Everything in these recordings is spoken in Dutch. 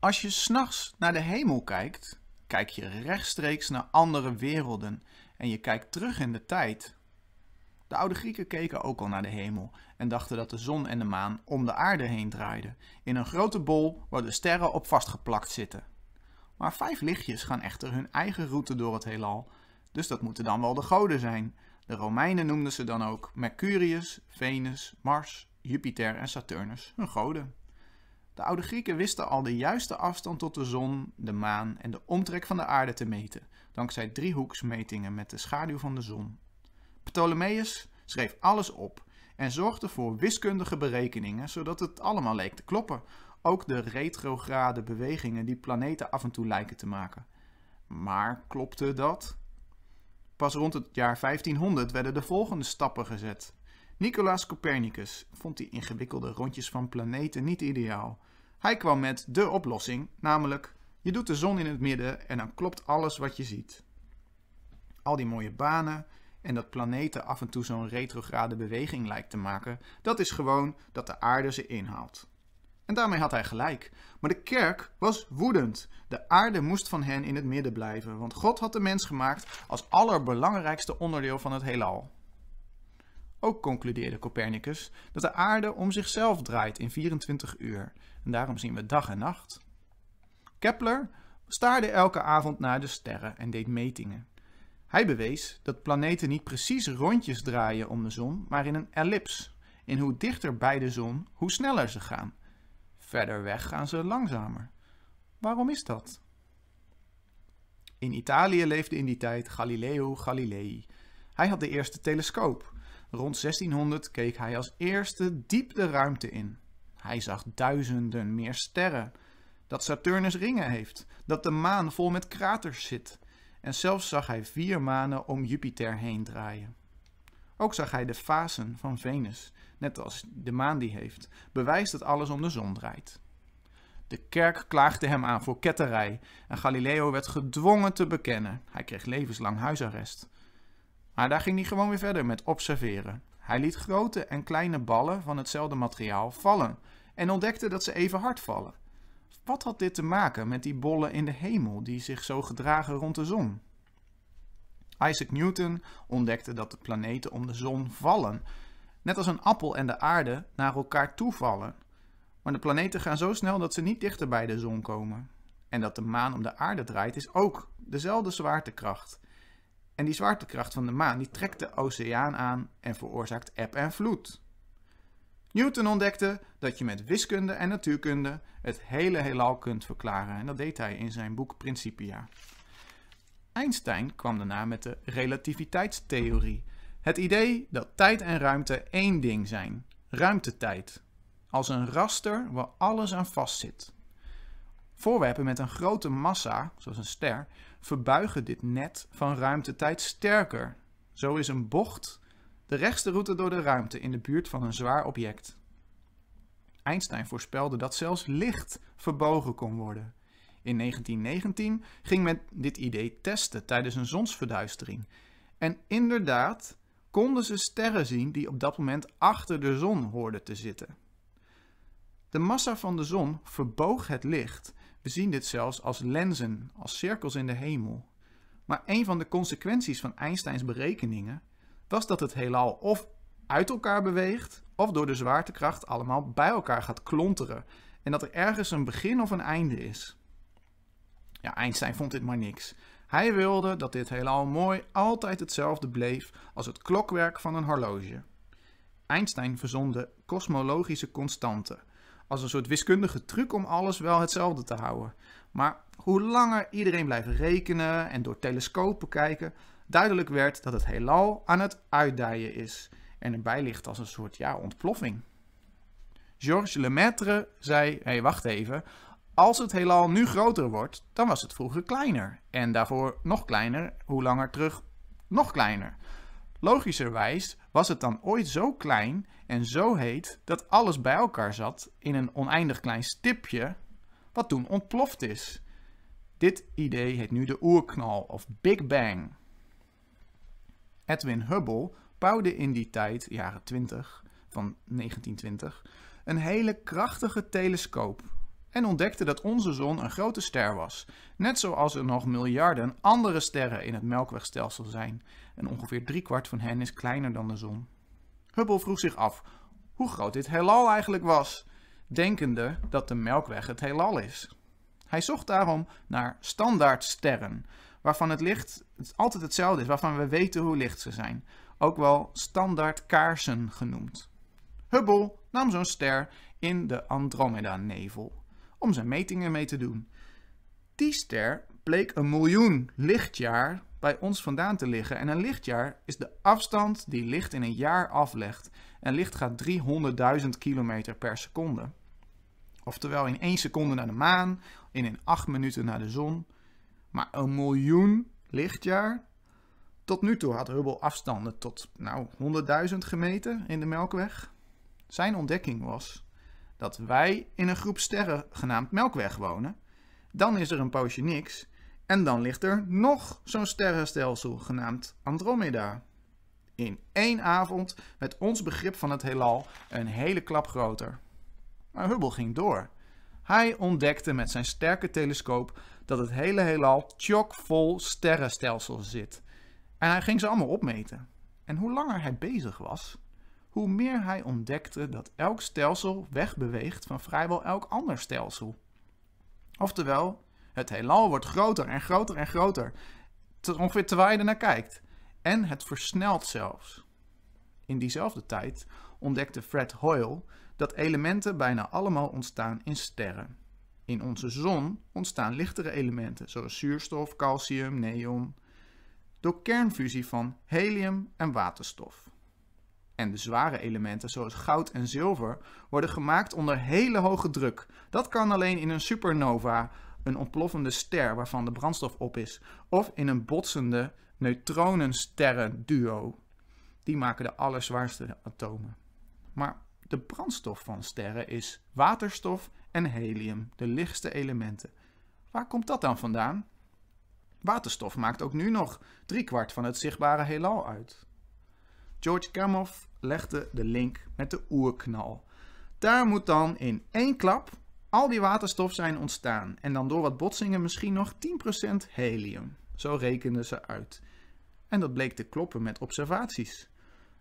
Als je s'nachts naar de hemel kijkt, kijk je rechtstreeks naar andere werelden en je kijkt terug in de tijd. De oude Grieken keken ook al naar de hemel en dachten dat de zon en de maan om de aarde heen draaiden, in een grote bol waar de sterren op vastgeplakt zitten. Maar vijf lichtjes gaan echter hun eigen route door het heelal, dus dat moeten dan wel de goden zijn. De Romeinen noemden ze dan ook Mercurius, Venus, Mars, Jupiter en Saturnus hun goden. De oude Grieken wisten al de juiste afstand tot de zon, de maan en de omtrek van de aarde te meten, dankzij driehoeksmetingen met de schaduw van de zon. Ptolemeus schreef alles op en zorgde voor wiskundige berekeningen, zodat het allemaal leek te kloppen, ook de retrograde bewegingen die planeten af en toe lijken te maken. Maar klopte dat? Pas rond het jaar 1500 werden de volgende stappen gezet. Nicolaas Copernicus vond die ingewikkelde rondjes van planeten niet ideaal hij kwam met de oplossing, namelijk je doet de zon in het midden en dan klopt alles wat je ziet. Al die mooie banen en dat planeten af en toe zo'n retrograde beweging lijkt te maken, dat is gewoon dat de aarde ze inhaalt. En daarmee had hij gelijk. Maar de kerk was woedend. De aarde moest van hen in het midden blijven, want God had de mens gemaakt als allerbelangrijkste onderdeel van het heelal. Ook concludeerde Copernicus dat de aarde om zichzelf draait in 24 uur en daarom zien we dag en nacht. Kepler staarde elke avond naar de sterren en deed metingen. Hij bewees dat planeten niet precies rondjes draaien om de zon, maar in een ellips. En hoe dichter bij de zon, hoe sneller ze gaan. Verder weg gaan ze langzamer. Waarom is dat? In Italië leefde in die tijd Galileo Galilei. Hij had de eerste telescoop Rond 1600 keek hij als eerste diep de ruimte in. Hij zag duizenden meer sterren, dat Saturnus ringen heeft, dat de maan vol met kraters zit, en zelfs zag hij vier manen om Jupiter heen draaien. Ook zag hij de fasen van Venus, net als de maan die heeft, bewijst dat alles om de zon draait. De kerk klaagde hem aan voor ketterij en Galileo werd gedwongen te bekennen. Hij kreeg levenslang huisarrest. Maar daar ging hij gewoon weer verder met observeren. Hij liet grote en kleine ballen van hetzelfde materiaal vallen en ontdekte dat ze even hard vallen. Wat had dit te maken met die bollen in de hemel die zich zo gedragen rond de zon? Isaac Newton ontdekte dat de planeten om de zon vallen, net als een appel en de aarde naar elkaar toevallen. Maar de planeten gaan zo snel dat ze niet dichter bij de zon komen. En dat de maan om de aarde draait is ook dezelfde zwaartekracht. En die zwaartekracht van de maan die trekt de oceaan aan en veroorzaakt eb en vloed. Newton ontdekte dat je met wiskunde en natuurkunde het hele heelal kunt verklaren en dat deed hij in zijn boek Principia. Einstein kwam daarna met de relativiteitstheorie. Het idee dat tijd en ruimte één ding zijn, ruimtetijd. Als een raster waar alles aan vastzit. Voorwerpen met een grote massa, zoals een ster, verbuigen dit net van ruimte-tijd sterker. Zo is een bocht de rechtste route door de ruimte in de buurt van een zwaar object. Einstein voorspelde dat zelfs licht verbogen kon worden. In 1919 ging men dit idee testen tijdens een zonsverduistering. En inderdaad konden ze sterren zien die op dat moment achter de zon hoorden te zitten. De massa van de zon verboog het licht we zien dit zelfs als lenzen, als cirkels in de hemel. Maar een van de consequenties van Einsteins berekeningen was dat het heelal of uit elkaar beweegt of door de zwaartekracht allemaal bij elkaar gaat klonteren en dat er ergens een begin of een einde is. Ja, Einstein vond dit maar niks. Hij wilde dat dit heelal mooi altijd hetzelfde bleef als het klokwerk van een horloge. Einstein verzon de kosmologische constanten als een soort wiskundige truc om alles wel hetzelfde te houden. Maar hoe langer iedereen blijft rekenen en door telescopen kijken, duidelijk werd dat het heelal aan het uitdijen is en erbij ligt als een soort ja, ontploffing. Georges Lemaitre zei: hé, hey, wacht even. Als het heelal nu groter wordt, dan was het vroeger kleiner. En daarvoor nog kleiner, hoe langer terug nog kleiner. Logischerwijs was het dan ooit zo klein en zo heet dat alles bij elkaar zat in een oneindig klein stipje, wat toen ontploft is. Dit idee heet nu de oerknal of Big Bang. Edwin Hubble bouwde in die tijd, jaren 20 van 1920, een hele krachtige telescoop en ontdekte dat onze zon een grote ster was, net zoals er nog miljarden andere sterren in het Melkwegstelsel zijn en ongeveer driekwart van hen is kleiner dan de zon. Hubble vroeg zich af hoe groot dit heelal eigenlijk was, denkende dat de Melkweg het heelal is. Hij zocht daarom naar standaardsterren, waarvan het licht altijd hetzelfde is, waarvan we weten hoe licht ze zijn, ook wel standaardkaarsen genoemd. Hubble nam zo'n ster in de Andromeda-nevel om zijn metingen mee te doen. Die ster bleek een miljoen lichtjaar bij ons vandaan te liggen. En een lichtjaar is de afstand die licht in een jaar aflegt. En licht gaat 300.000 kilometer per seconde. Oftewel in 1 seconde naar de maan, in in 8 minuten naar de zon. Maar een miljoen lichtjaar? Tot nu toe had Hubble afstanden tot nou, 100.000 gemeten in de Melkweg. Zijn ontdekking was dat wij in een groep sterren genaamd Melkweg wonen, dan is er een poosje niks en dan ligt er nog zo'n sterrenstelsel genaamd Andromeda. In één avond met ons begrip van het heelal een hele klap groter. Maar Hubble ging door. Hij ontdekte met zijn sterke telescoop dat het hele heelal chockvol sterrenstelsels zit. En hij ging ze allemaal opmeten. En hoe langer hij bezig was, hoe meer hij ontdekte dat elk stelsel wegbeweegt van vrijwel elk ander stelsel. Oftewel, het heelal wordt groter en groter en groter, ongeveer terwijl je naar kijkt. En het versnelt zelfs. In diezelfde tijd ontdekte Fred Hoyle dat elementen bijna allemaal ontstaan in sterren. In onze zon ontstaan lichtere elementen, zoals zuurstof, calcium, neon, door kernfusie van helium en waterstof en de zware elementen zoals goud en zilver worden gemaakt onder hele hoge druk. Dat kan alleen in een supernova, een ontploffende ster waarvan de brandstof op is, of in een botsende duo. Die maken de allerzwaarste atomen. Maar de brandstof van sterren is waterstof en helium, de lichtste elementen. Waar komt dat dan vandaan? Waterstof maakt ook nu nog driekwart van het zichtbare heelal uit. George Kamoff legde de link met de oerknal. Daar moet dan in één klap al die waterstof zijn ontstaan en dan door wat botsingen misschien nog 10% helium. Zo rekenden ze uit. En dat bleek te kloppen met observaties.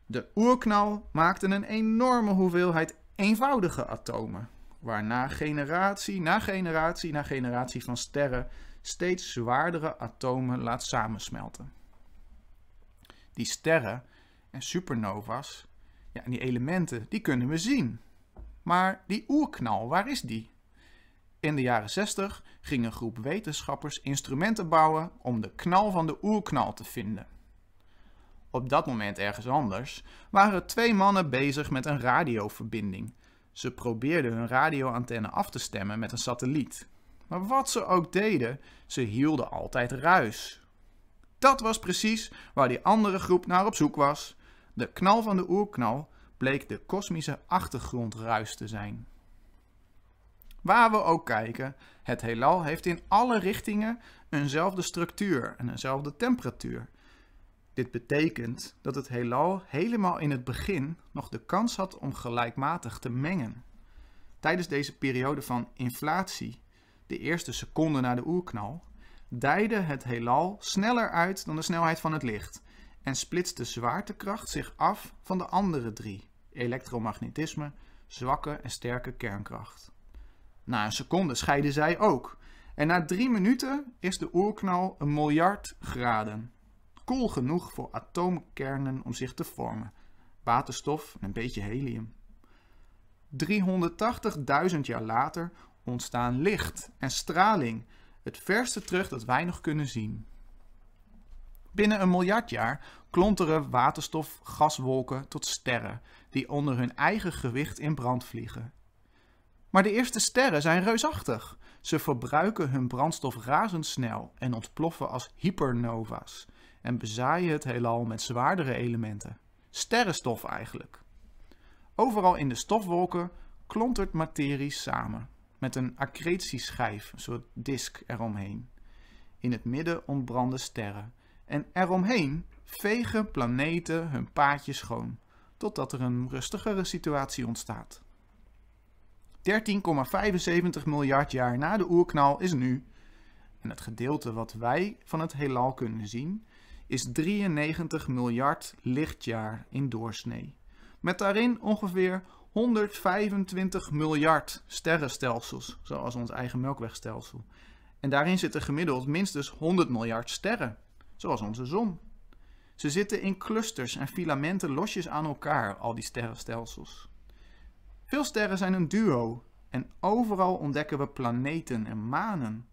De oerknal maakte een enorme hoeveelheid eenvoudige atomen, waarna generatie na generatie na generatie van sterren steeds zwaardere atomen laat samensmelten. Die sterren en supernova's en die elementen, die kunnen we zien. Maar die oerknal, waar is die? In de jaren 60 ging een groep wetenschappers instrumenten bouwen om de knal van de oerknal te vinden. Op dat moment ergens anders waren twee mannen bezig met een radioverbinding. Ze probeerden hun radioantenne af te stemmen met een satelliet. Maar wat ze ook deden, ze hielden altijd ruis. Dat was precies waar die andere groep naar op zoek was: de knal van de oerknal bleek de kosmische achtergrondruis te zijn. Waar we ook kijken, het heelal heeft in alle richtingen eenzelfde structuur en eenzelfde temperatuur. Dit betekent dat het heelal helemaal in het begin nog de kans had om gelijkmatig te mengen. Tijdens deze periode van inflatie, de eerste seconde na de oerknal, dijde het heelal sneller uit dan de snelheid van het licht en splitst de zwaartekracht zich af van de andere drie, elektromagnetisme, zwakke en sterke kernkracht. Na een seconde scheiden zij ook. En na drie minuten is de oerknal een miljard graden. Koel genoeg voor atoomkernen om zich te vormen. Waterstof en een beetje helium. 380.000 jaar later ontstaan licht en straling, het verste terug dat wij nog kunnen zien. Binnen een miljard jaar klonteren waterstofgaswolken tot sterren die onder hun eigen gewicht in brand vliegen. Maar de eerste sterren zijn reusachtig. Ze verbruiken hun brandstof razendsnel en ontploffen als hypernova's en bezaaien het heelal met zwaardere elementen. Sterrenstof eigenlijk. Overal in de stofwolken klontert materie samen, met een accretieschijf, een soort disk eromheen. In het midden ontbranden sterren en eromheen vegen planeten hun paadje schoon, totdat er een rustigere situatie ontstaat. 13,75 miljard jaar na de oerknal is nu, en het gedeelte wat wij van het heelal kunnen zien, is 93 miljard lichtjaar in doorsnee, met daarin ongeveer 125 miljard sterrenstelsels, zoals ons eigen melkwegstelsel. En daarin zitten gemiddeld minstens 100 miljard sterren, zoals onze zon. Ze zitten in clusters en filamenten losjes aan elkaar, al die sterrenstelsels. Veel sterren zijn een duo en overal ontdekken we planeten en manen.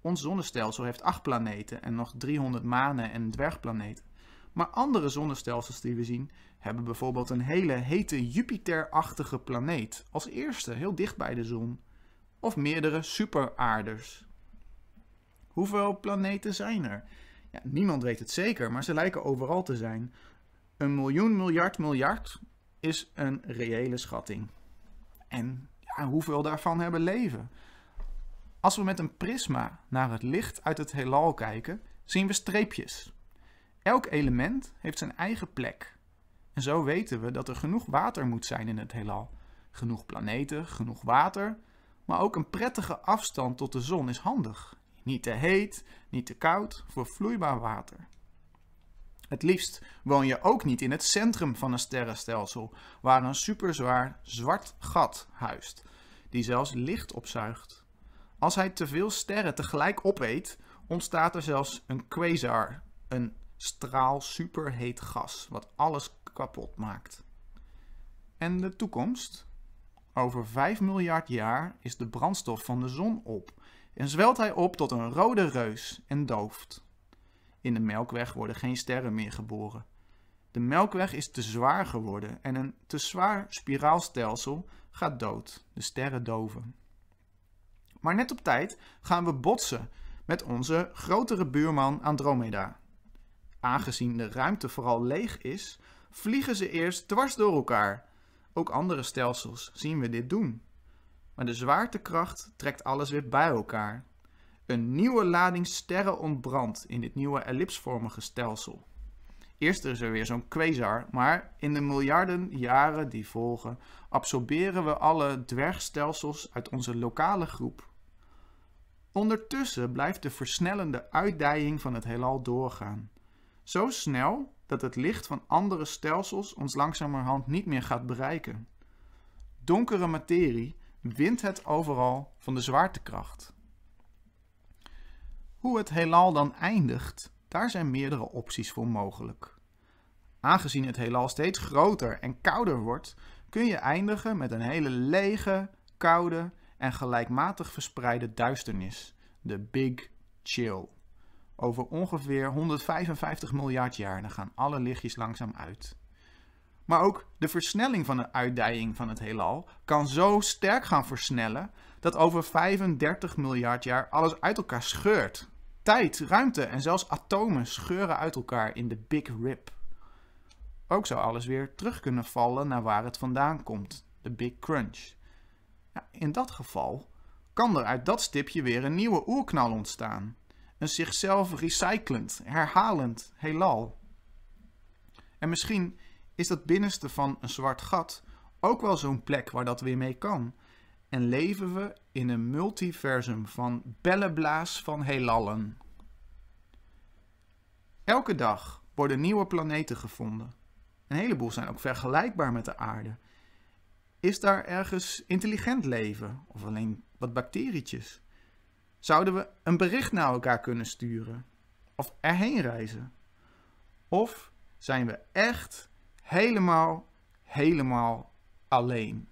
Ons zonnestelsel heeft acht planeten en nog 300 manen en dwergplaneten. Maar andere zonnestelsels die we zien hebben bijvoorbeeld een hele hete Jupiter-achtige planeet als eerste heel dicht bij de zon. Of meerdere superaarders. Hoeveel planeten zijn er? niemand weet het zeker, maar ze lijken overal te zijn. Een miljoen miljard miljard is een reële schatting. En ja, hoeveel daarvan hebben leven? Als we met een prisma naar het licht uit het heelal kijken, zien we streepjes. Elk element heeft zijn eigen plek. En zo weten we dat er genoeg water moet zijn in het heelal. Genoeg planeten, genoeg water, maar ook een prettige afstand tot de zon is handig. Niet te heet, niet te koud, voor vloeibaar water. Het liefst woon je ook niet in het centrum van een sterrenstelsel, waar een superzwaar zwart gat huist, die zelfs licht opzuigt. Als hij te veel sterren tegelijk opeet, ontstaat er zelfs een quasar, een straal superheet gas, wat alles kapot maakt. En de toekomst? Over 5 miljard jaar is de brandstof van de zon op en zwelt hij op tot een rode reus en dooft. In de melkweg worden geen sterren meer geboren. De melkweg is te zwaar geworden en een te zwaar spiraalstelsel gaat dood, de sterren doven. Maar net op tijd gaan we botsen met onze grotere buurman Andromeda. Aangezien de ruimte vooral leeg is, vliegen ze eerst dwars door elkaar. Ook andere stelsels zien we dit doen maar de zwaartekracht trekt alles weer bij elkaar. Een nieuwe lading sterren ontbrandt in dit nieuwe ellipsvormige stelsel. Eerst is er weer zo'n quasar, maar in de miljarden jaren die volgen absorberen we alle dwergstelsels uit onze lokale groep. Ondertussen blijft de versnellende uitdijing van het heelal doorgaan. Zo snel dat het licht van andere stelsels ons langzamerhand niet meer gaat bereiken. Donkere materie wint het overal van de zwaartekracht. Hoe het heelal dan eindigt, daar zijn meerdere opties voor mogelijk. Aangezien het heelal steeds groter en kouder wordt, kun je eindigen met een hele lege, koude en gelijkmatig verspreide duisternis, de Big Chill. Over ongeveer 155 miljard jaar dan gaan alle lichtjes langzaam uit. Maar ook de versnelling van de uitdijing van het heelal kan zo sterk gaan versnellen dat over 35 miljard jaar alles uit elkaar scheurt. Tijd, ruimte en zelfs atomen scheuren uit elkaar in de Big Rip. Ook zou alles weer terug kunnen vallen naar waar het vandaan komt, de Big Crunch. Ja, in dat geval kan er uit dat stipje weer een nieuwe oerknal ontstaan. Een zichzelf recyclend, herhalend heelal. En misschien is dat binnenste van een zwart gat ook wel zo'n plek waar dat weer mee kan. En leven we in een multiversum van bellenblaas van heelallen. Elke dag worden nieuwe planeten gevonden. Een heleboel zijn ook vergelijkbaar met de aarde. Is daar ergens intelligent leven of alleen wat bacterietjes? Zouden we een bericht naar elkaar kunnen sturen? Of erheen reizen? Of zijn we echt helemaal, helemaal alleen.